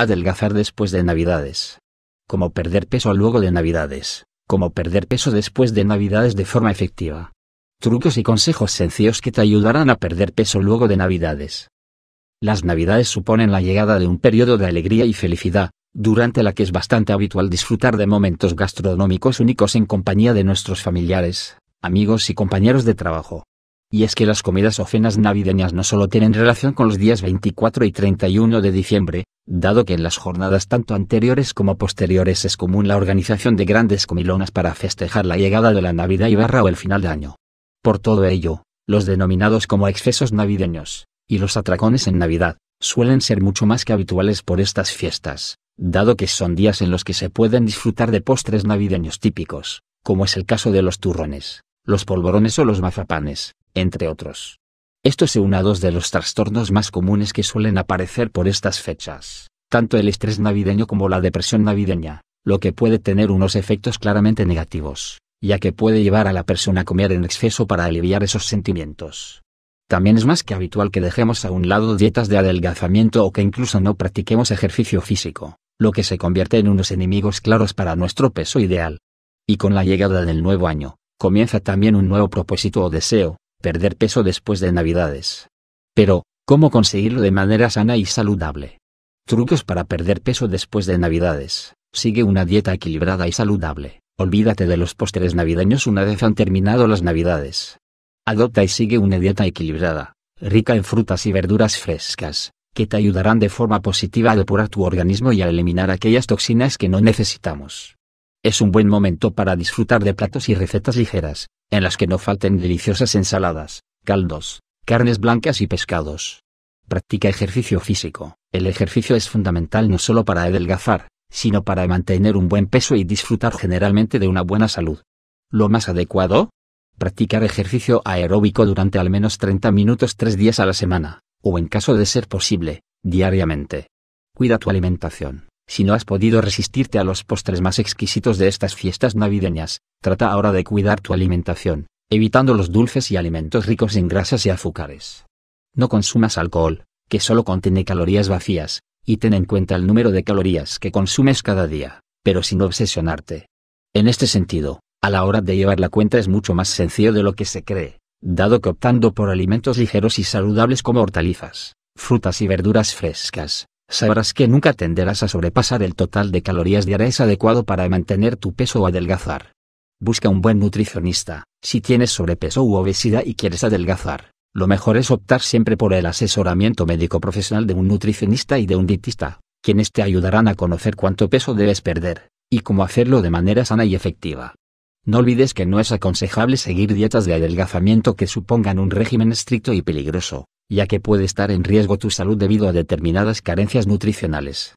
adelgazar después de Navidades. Como perder peso luego de Navidades. Como perder peso después de Navidades de forma efectiva. Trucos y consejos sencillos que te ayudarán a perder peso luego de Navidades. Las Navidades suponen la llegada de un periodo de alegría y felicidad, durante la que es bastante habitual disfrutar de momentos gastronómicos únicos en compañía de nuestros familiares, amigos y compañeros de trabajo. Y es que las comidas o cenas navideñas no solo tienen relación con los días 24 y 31 de diciembre, dado que en las jornadas tanto anteriores como posteriores es común la organización de grandes comilonas para festejar la llegada de la Navidad y barra o el final de año. Por todo ello, los denominados como excesos navideños, y los atracones en Navidad, suelen ser mucho más que habituales por estas fiestas, dado que son días en los que se pueden disfrutar de postres navideños típicos, como es el caso de los turrones, los polvorones o los mazapanes, entre otros. Esto se une dos de los trastornos más comunes que suelen aparecer por estas fechas tanto el estrés navideño como la depresión navideña, lo que puede tener unos efectos claramente negativos, ya que puede llevar a la persona a comer en exceso para aliviar esos sentimientos. También es más que habitual que dejemos a un lado dietas de adelgazamiento o que incluso no practiquemos ejercicio físico, lo que se convierte en unos enemigos claros para nuestro peso ideal. Y con la llegada del nuevo año, comienza también un nuevo propósito o deseo, perder peso después de Navidades. Pero, ¿cómo conseguirlo de manera sana y saludable? Trucos para perder peso después de Navidades. Sigue una dieta equilibrada y saludable. Olvídate de los pósteres navideños una vez han terminado las Navidades. Adopta y sigue una dieta equilibrada, rica en frutas y verduras frescas, que te ayudarán de forma positiva a depurar tu organismo y a eliminar aquellas toxinas que no necesitamos. Es un buen momento para disfrutar de platos y recetas ligeras, en las que no falten deliciosas ensaladas, caldos, carnes blancas y pescados. Practica ejercicio físico. El ejercicio es fundamental no solo para adelgazar, sino para mantener un buen peso y disfrutar generalmente de una buena salud. ¿Lo más adecuado? Practicar ejercicio aeróbico durante al menos 30 minutos tres días a la semana, o en caso de ser posible, diariamente. Cuida tu alimentación. Si no has podido resistirte a los postres más exquisitos de estas fiestas navideñas, trata ahora de cuidar tu alimentación, evitando los dulces y alimentos ricos en grasas y azúcares. No consumas alcohol, que solo contiene calorías vacías, y ten en cuenta el número de calorías que consumes cada día, pero sin obsesionarte. En este sentido, a la hora de llevar la cuenta es mucho más sencillo de lo que se cree, dado que optando por alimentos ligeros y saludables como hortalizas, frutas y verduras frescas, sabrás que nunca tenderás a sobrepasar el total de calorías diarias adecuado para mantener tu peso o adelgazar. Busca un buen nutricionista, si tienes sobrepeso u obesidad y quieres adelgazar. Lo mejor es optar siempre por el asesoramiento médico profesional de un nutricionista y de un dietista, quienes te ayudarán a conocer cuánto peso debes perder, y cómo hacerlo de manera sana y efectiva. No olvides que no es aconsejable seguir dietas de adelgazamiento que supongan un régimen estricto y peligroso, ya que puede estar en riesgo tu salud debido a determinadas carencias nutricionales.